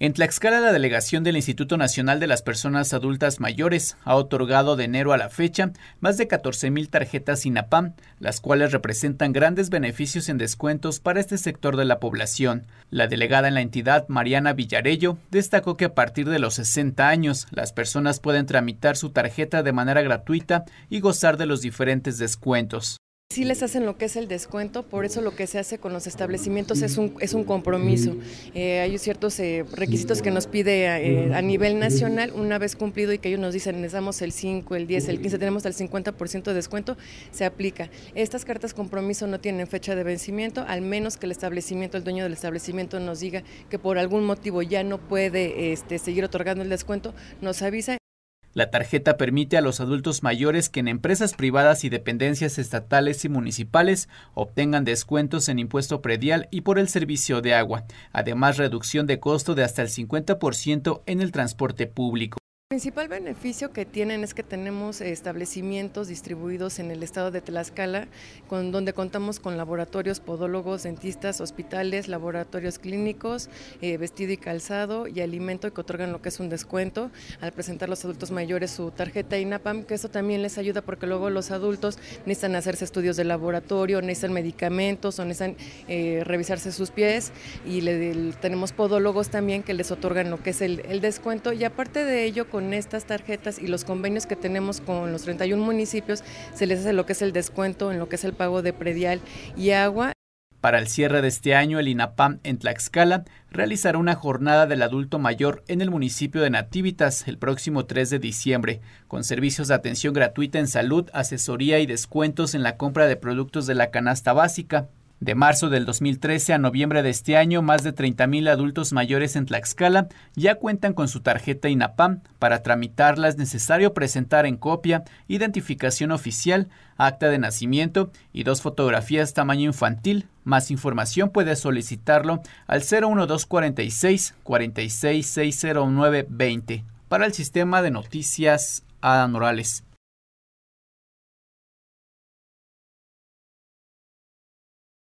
En Tlaxcala, la delegación del Instituto Nacional de las Personas Adultas Mayores ha otorgado de enero a la fecha más de 14.000 tarjetas INAPAM, las cuales representan grandes beneficios en descuentos para este sector de la población. La delegada en la entidad, Mariana Villarello, destacó que a partir de los 60 años, las personas pueden tramitar su tarjeta de manera gratuita y gozar de los diferentes descuentos. Sí les hacen lo que es el descuento, por eso lo que se hace con los establecimientos es un, es un compromiso. Eh, hay ciertos eh, requisitos que nos pide eh, a, nivel nacional, una vez cumplido y que ellos nos dicen, les damos el 5, el 10, el 15, tenemos el 50% de descuento, se aplica. Estas cartas compromiso no tienen fecha de vencimiento, al menos que el establecimiento, el dueño del establecimiento nos diga que por algún motivo ya no puede este, seguir otorgando el descuento, nos avisa. La tarjeta permite a los adultos mayores que en empresas privadas y dependencias estatales y municipales obtengan descuentos en impuesto predial y por el servicio de agua, además reducción de costo de hasta el 50% en el transporte público. El principal beneficio que tienen es que tenemos establecimientos distribuidos en el estado de Tlaxcala, con, donde contamos con laboratorios podólogos, dentistas, hospitales, laboratorios clínicos, eh, vestido y calzado y alimento que otorgan lo que es un descuento al presentar los adultos mayores su tarjeta INAPAM, que eso también les ayuda porque luego los adultos necesitan hacerse estudios de laboratorio, necesitan medicamentos o necesitan eh, revisarse sus pies y tenemos podólogos también que les otorgan lo que es el, el descuento y aparte de ello, con estas tarjetas y los convenios que tenemos con los 31 municipios, se les hace lo que es el descuento en lo que es el pago de predial y agua. Para el cierre de este año, el INAPAM en Tlaxcala realizará una jornada del adulto mayor en el municipio de Nativitas el próximo 3 de diciembre, con servicios de atención gratuita en salud, asesoría y descuentos en la compra de productos de la canasta básica, de marzo del 2013 a noviembre de este año, más de 30.000 adultos mayores en Tlaxcala ya cuentan con su tarjeta INAPAM. Para tramitarla es necesario presentar en copia identificación oficial, acta de nacimiento y dos fotografías tamaño infantil. Más información puede solicitarlo al 01246 46609 20 para el sistema de noticias ANORALES.